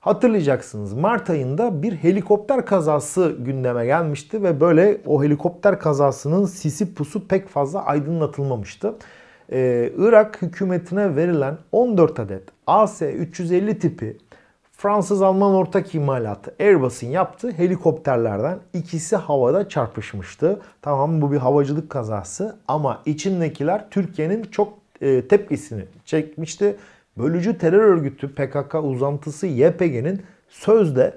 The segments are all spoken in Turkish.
Hatırlayacaksınız Mart ayında bir helikopter kazası gündeme gelmişti ve böyle o helikopter kazasının sisi pusu pek fazla aydınlatılmamıştı. Ee, Irak hükümetine verilen 14 adet AS-350 tipi Fransız-Alman ortak imalatı Airbus'un yaptığı helikopterlerden ikisi havada çarpışmıştı. Tamam bu bir havacılık kazası ama içindekiler Türkiye'nin çok e, tepkisini çekmişti Bölücü terör örgütü PKK uzantısı YPG'nin sözde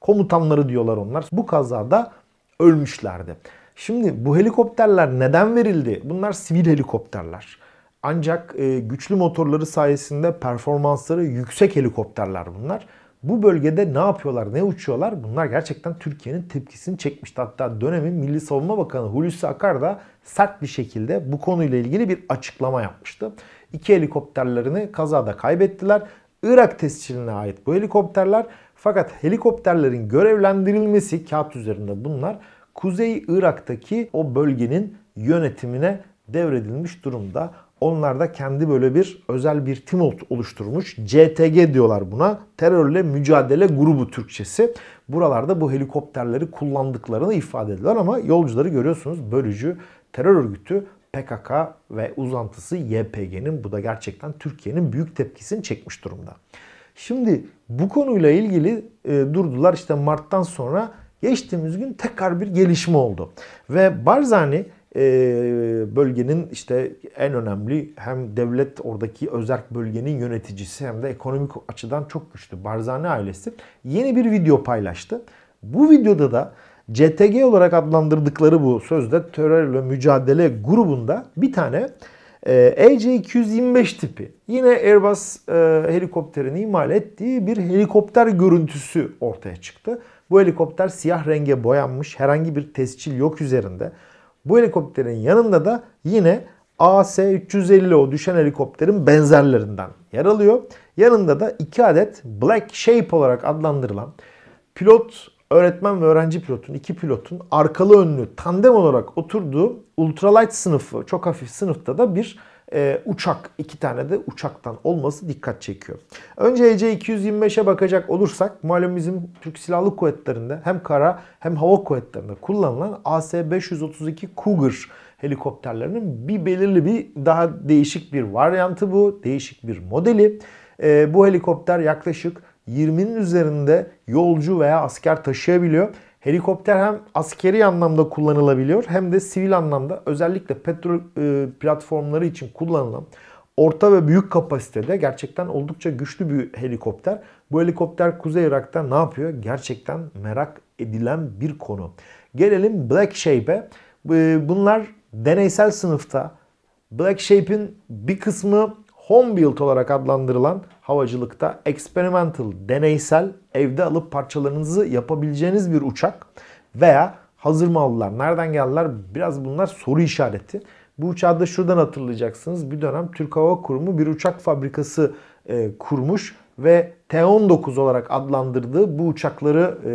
komutanları diyorlar onlar. Bu kazada ölmüşlerdi. Şimdi bu helikopterler neden verildi? Bunlar sivil helikopterler. Ancak e, güçlü motorları sayesinde performansları yüksek helikopterler bunlar bu bölgede ne yapıyorlar, ne uçuyorlar? Bunlar gerçekten Türkiye'nin tepkisini çekmişti. Hatta dönemin Milli Savunma Bakanı Hulusi Akar da sert bir şekilde bu konuyla ilgili bir açıklama yapmıştı. İki helikopterlerini kazada kaybettiler. Irak tescilline ait bu helikopterler fakat helikopterlerin görevlendirilmesi kağıt üzerinde bunlar Kuzey Irak'taki o bölgenin yönetimine devredilmiş durumda. Onlar da kendi böyle bir özel bir tim oluşturmuş. CTG diyorlar buna. Terörle mücadele grubu Türkçesi. Buralarda bu helikopterleri kullandıklarını ifade ediyorlar ama yolcuları görüyorsunuz bölücü terör örgütü PKK ve uzantısı YPG'nin bu da gerçekten Türkiye'nin büyük tepkisini çekmiş durumda. Şimdi bu konuyla ilgili e, durdular işte Mart'tan sonra geçtiğimiz gün tekrar bir gelişme oldu. Ve Barzani ee, bölgenin işte en önemli hem devlet oradaki özerk bölgenin yöneticisi hem de ekonomik açıdan çok güçlü Barzani ailesi yeni bir video paylaştı. Bu videoda da CTG olarak adlandırdıkları bu sözde terörle mücadele grubunda bir tane EC-225 e tipi yine Airbus e, helikopterini imal ettiği bir helikopter görüntüsü ortaya çıktı. Bu helikopter siyah renge boyanmış herhangi bir tescil yok üzerinde. Bu helikopterin yanında da yine AS-350 o düşen helikopterin benzerlerinden yer alıyor. Yanında da iki adet Black Shape olarak adlandırılan pilot, öğretmen ve öğrenci pilotun, iki pilotun arkalı önlü tandem olarak oturduğu ultralight sınıfı, çok hafif sınıfta da bir e, uçak iki tane de uçaktan olması dikkat çekiyor. Önce EC-225'e bakacak olursak malum bizim Türk Silahlı Kuvvetleri'nde hem kara hem hava kuvvetlerinde kullanılan AS-532 Cougar helikopterlerinin bir belirli bir daha değişik bir varyantı bu. Değişik bir modeli. E, bu helikopter yaklaşık 20'nin üzerinde yolcu veya asker taşıyabiliyor Helikopter hem askeri anlamda kullanılabiliyor hem de sivil anlamda özellikle petrol e, platformları için kullanılan orta ve büyük kapasitede gerçekten oldukça güçlü bir helikopter. Bu helikopter Kuzey Irak'ta ne yapıyor? Gerçekten merak edilen bir konu. Gelelim Black Shape'e. E, bunlar deneysel sınıfta Black Shape'in bir kısmı home build olarak adlandırılan havacılıkta experimental, deneysel, evde alıp parçalarınızı yapabileceğiniz bir uçak veya hazır mallar nereden geldiler biraz bunlar soru işareti. Bu uçağı da şuradan hatırlayacaksınız. Bir dönem Türk Hava Kurumu bir uçak fabrikası e, kurmuş ve T-19 olarak adlandırdığı bu uçakları e,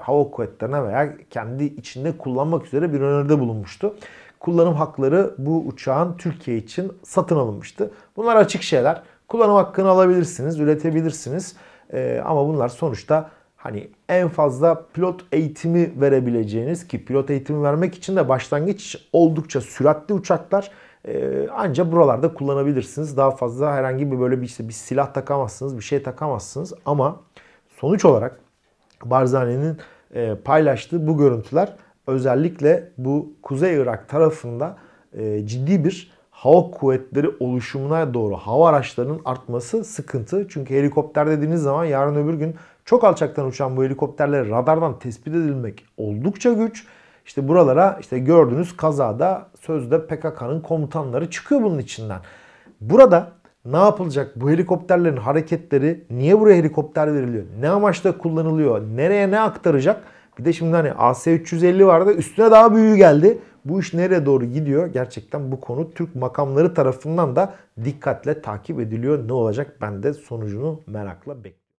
hava kuvvetlerine veya kendi içinde kullanmak üzere bir öneride bulunmuştu. Kullanım hakları bu uçağın Türkiye için satın alınmıştı. Bunlar açık şeyler. Kullanım hakkını alabilirsiniz, üretebilirsiniz. Ee, ama bunlar sonuçta hani en fazla pilot eğitimi verebileceğiniz ki pilot eğitimi vermek için de başlangıç oldukça süratli uçaklar. Ee, ancak buralarda kullanabilirsiniz. Daha fazla herhangi bir böyle bir, işte bir silah takamazsınız, bir şey takamazsınız. Ama sonuç olarak Barzani'nin e, paylaştığı bu görüntüler özellikle bu Kuzey Irak tarafında e, ciddi bir hava kuvvetleri oluşumuna doğru hava araçlarının artması sıkıntı. Çünkü helikopter dediğiniz zaman yarın öbür gün çok alçaktan uçan bu helikopterler radardan tespit edilmek oldukça güç. İşte buralara işte gördüğünüz kazada sözde PKK'nın komutanları çıkıyor bunun içinden. Burada ne yapılacak? Bu helikopterlerin hareketleri niye buraya helikopter veriliyor? Ne amaçla kullanılıyor? Nereye ne aktaracak? Bir de şimdi hani AS-350 vardı üstüne daha büyüğü geldi. Bu iş nereye doğru gidiyor? Gerçekten bu konu Türk makamları tarafından da dikkatle takip ediliyor. Ne olacak? Ben de sonucunu merakla bekliyorum.